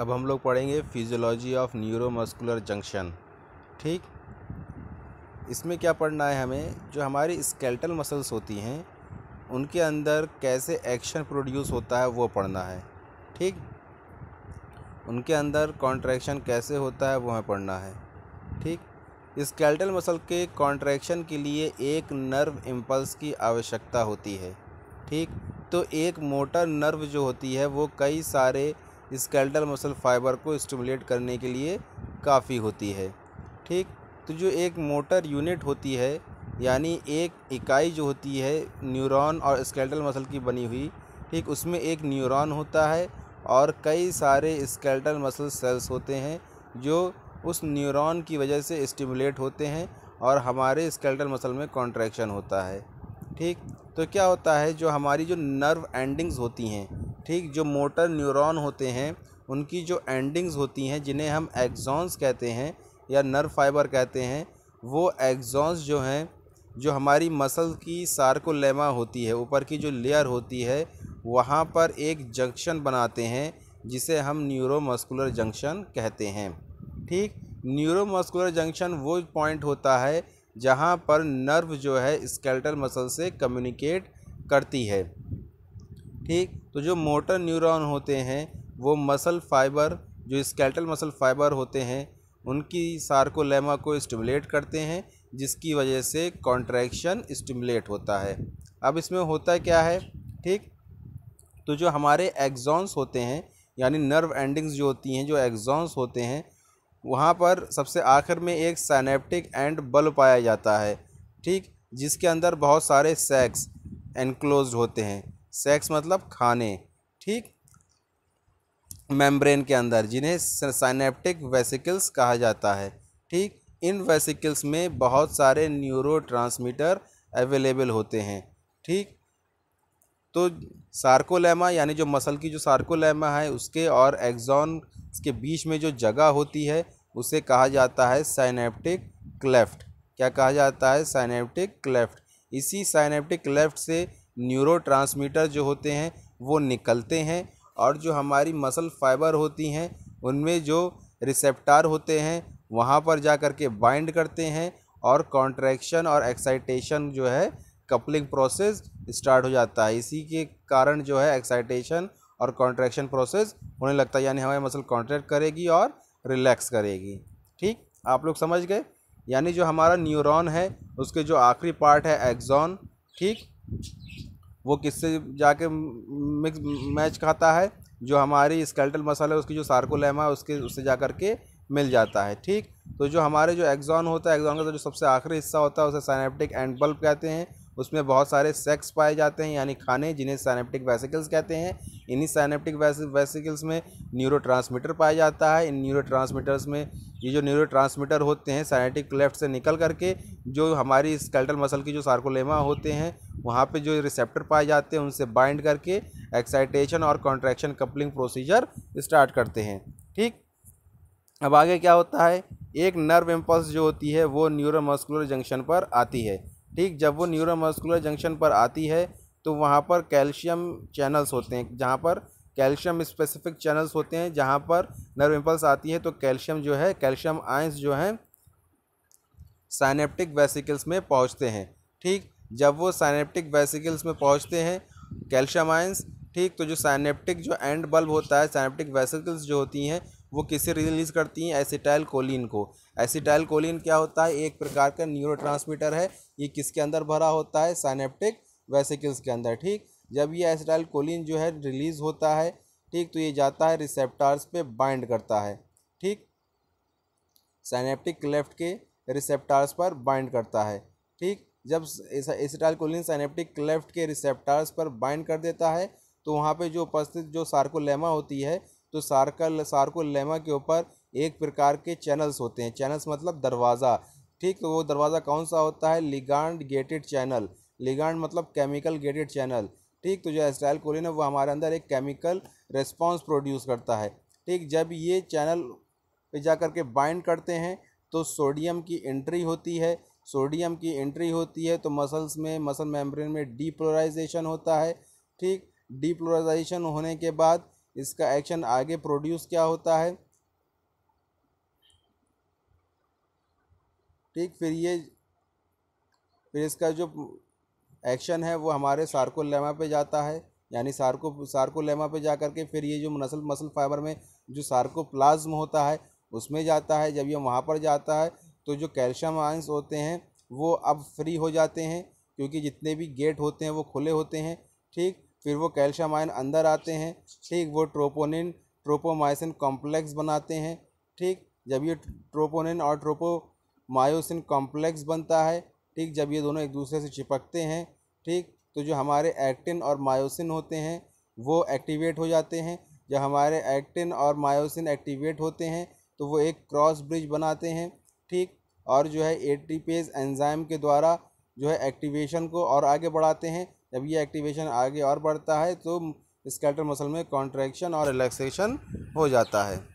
अब हम लोग पढ़ेंगे फिजियोलॉजी ऑफ न्यूरोमस्कुलर जंक्शन ठीक इसमें क्या पढ़ना है हमें जो हमारी स्केल्टल मसल्स होती हैं उनके अंदर कैसे एक्शन प्रोड्यूस होता है वो पढ़ना है ठीक उनके अंदर कॉन्ट्रैक्शन कैसे होता है वो हमें पढ़ना है ठीक स्केल्टल मसल के कॉन्ट्रैक्शन के लिए एक नर्व इम्पल्स की आवश्यकता होती है ठीक तो एक मोटर नर्व जो होती है वो कई सारे स्केल्टल मसल फाइबर को स्टिमुलेट करने के लिए काफ़ी होती है ठीक तो जो एक मोटर यूनिट होती है यानी एक इकाई जो होती है न्यूरॉन और स्केल्टल मसल की बनी हुई ठीक उसमें एक न्यूरॉन होता है और कई सारे स्केल्टल मसल सेल्स होते हैं जो उस न्यूरॉन की वजह से स्टिमुलेट होते हैं और हमारे स्केल्टल मसल में कॉन्ट्रैक्शन होता है ठीक तो क्या होता है जो हमारी जो नर्व एंडिंग्स होती हैं ठीक जो मोटर न्यूरॉन होते हैं उनकी जो एंडिंग्स होती हैं जिन्हें हम एग्जॉन्स कहते हैं या नर्व फाइबर कहते हैं वो एग्जॉन्स जो हैं जो हमारी मसल की सार्कोलेमा होती है ऊपर की जो लेयर होती है वहाँ पर एक जंक्शन बनाते हैं जिसे हम न्यूरोमस्कुलर जंक्शन कहते हैं ठीक न्यूरोमस्कुलर जंक्शन वो पॉइंट होता है जहाँ पर नर्व जो है स्केल्टर मसल से कम्युनिकेट करती है ठीक तो जो मोटर न्यूरॉन होते हैं वो मसल फाइबर जो स्केल्टल मसल फाइबर होते हैं उनकी सार्कोलेमा को स्टिमुलेट करते हैं जिसकी वजह से कॉन्ट्रैक्शन स्टिमुलेट होता है अब इसमें होता क्या है ठीक तो जो हमारे एग्जॉन्स होते हैं यानी नर्व एंडिंग्स जो होती हैं जो एग्जॉन्स होते हैं वहाँ पर सबसे आखिर में एक सैनेप्टिक एंड बल पाया जाता है ठीक जिसके अंदर बहुत सारे सेक्स एनक्लोज होते हैं सेक्स मतलब खाने ठीक मेम्ब्रेन के अंदर जिन्हें साइनेप्टिक वेसिकल्स कहा जाता है ठीक इन वेसिकल्स में बहुत सारे न्यूरो अवेलेबल होते हैं ठीक तो सार्कोलेमा यानी जो मसल की जो सार्कोलेमा है उसके और एग्जॉन के बीच में जो जगह होती है उसे कहा जाता है साइनेप्टिक क्लेफ्ट क्या कहा जाता है साइनेप्टिक क्लेफ्ट इसी साइनेप्टिक क्लेफ्ट से न्यूरो जो होते हैं वो निकलते हैं और जो हमारी मसल फाइबर होती हैं उनमें जो रिसेप्टार होते हैं वहाँ पर जा कर के बाइंड करते हैं और कॉन्ट्रैक्शन और एक्साइटेशन जो है कपलिंग प्रोसेस स्टार्ट हो जाता है इसी के कारण जो है एक्साइटेशन और कॉन्ट्रैक्शन प्रोसेस होने लगता है यानी हमारी मसल कॉन्ट्रैक्ट करेगी और रिलैक्स करेगी ठीक आप लोग समझ गए यानी जो हमारा न्यूरॉन है उसके जो आखिरी पार्ट है एग्जॉन ठीक वो किससे जाके मिक्स मैच खाता है जो हमारी स्केल्टल मसल है उसकी जो सार्कोलेमा है उसके उससे जा कर के मिल जाता है ठीक तो जो हमारे जो एग्जॉन होता है एग्जॉन का जो सबसे आखिरी हिस्सा होता है उसे सैनेप्टिक एंड बल्ब कहते हैं उसमें बहुत सारे सेक्स पाए जाते हैं यानी खाने जिन्हें सैनेप्टिक वेसिकल्स कहते हैं इन्हीं सैनेप्टिक वेसिकल्स में न्यूरो पाया जाता है इन न्यूरो में ये जो न्यूरो होते हैं सैनेटिक लेफ्ट से निकल करके जो हमारी स्केल्टल मसल की जो सार्कोलेमा होते हैं वहाँ पे जो रिसेप्टर पाए जाते हैं उनसे बाइंड करके एक्साइटेशन और कॉन्ट्रैक्शन कपलिंग प्रोसीजर स्टार्ट करते हैं ठीक अब आगे क्या होता है एक नर्व इम्पल्स जो होती है वो न्यूरोमस्कुलर जंक्शन पर आती है ठीक जब वो न्यूरोमस्कुलर जंक्शन पर आती है तो वहाँ पर कैल्शियम चैनल्स होते हैं जहाँ पर कैल्शियम स्पेसिफिक चैनल्स होते हैं जहाँ पर नर्व इम्पल्स आती है तो कैल्शियम जो है कैल्शियम आइंस जो हैं साइनेप्टिक वेसिकल्स में पहुँचते हैं ठीक जब वो साइनेप्टिक वेसिकल्स में पहुँचते हैं कैल्शियम आयंस ठीक तो जो साइनेप्टिक जो एंड बल्ब होता है साइनेप्टिक वेसिकल्स जो होती हैं वो किसे रिलीज़ करती हैं एसिटाइल कोलिन को एसिटाइल कोलिन क्या होता है एक प्रकार का न्यूरो है ये किसके अंदर भरा होता है साइनेप्टिक वेसिकल्स के अंदर ठीक जब ये एसिटाइल कोलिन जो है रिलीज़ होता है ठीक तो ये जाता है रिसेप्टार्स पे बाइंड करता है ठीक साइनेप्टिक लेफ्ट के रिसेप्टार्स पर बाइंड करता है ठीक जब एसिटाइल कोलिन साइनेप्टिक क्लेफ्ट के रिसेप्टार्स पर बाइंड कर देता है तो वहाँ पे जो उपस्थित जो सार्कोलेमा होती है तो सार्कल सार्कोलेमा के ऊपर एक प्रकार के चैनल्स होते हैं चैनल्स मतलब दरवाज़ा ठीक तो वो दरवाज़ा कौन सा होता है लिगांड गेटेड चैनल लिगांड मतलब केमिकल गेटेड चैनल ठीक तो जो एसिटाइल कोलिन है वो हमारे अंदर एक केमिकल रेस्पॉन्स प्रोड्यूस करता है ठीक जब ये चैनल पे जा करके के बाइंड करते हैं तो सोडियम की एंट्री होती है सोडियम की एंट्री होती है तो मसल्स में मसल मेम्ब्रेन में डीप्लोराइजेशन होता है ठीक डीप्लोराइजेशन होने के बाद इसका एक्शन आगे प्रोड्यूस क्या होता है ठीक फिर ये फिर इसका जो एक्शन है वो हमारे सार्कोलेमा पे जाता है यानी सार्को सार्कोलेमा पे जा कर के फिर ये जो मसल मसल फाइबर में जो सार्कोप्लाज्म होता है उसमें जाता है जब ये वहाँ पर जाता है तो जो कैल्शियम आयंस होते हैं वो अब फ्री हो जाते हैं क्योंकि जितने भी गेट होते हैं वो खुले होते हैं ठीक फिर वो कैल्शियम आयन अंदर आते हैं ठीक वो ट्रोपोनिन ट्रोपोमाइसिन कॉम्प्लेक्स बनाते हैं ठीक जब ये ट्रोपोनिन और ट्रोपोमायोसिन कॉम्प्लेक्स बनता है ठीक जब ये दोनों एक दूसरे से चिपकते हैं ठीक तो जो हमारे एक्टिन और मायोसिन होते हैं वो एक्टिवेट हो जाते हैं जब हमारे एक्टिन और मायोसिन एक्टिवेट होते हैं तो वो एक क्रॉस ब्रिज बनाते हैं ठीक और जो है ए टी पेज एंजाइम के द्वारा जो है एक्टिवेशन को और आगे बढ़ाते हैं जब ये एक्टिवेशन आगे और बढ़ता है तो स्केल्टर मसल में कॉन्ट्रैक्शन और रिलैक्सेशन हो जाता है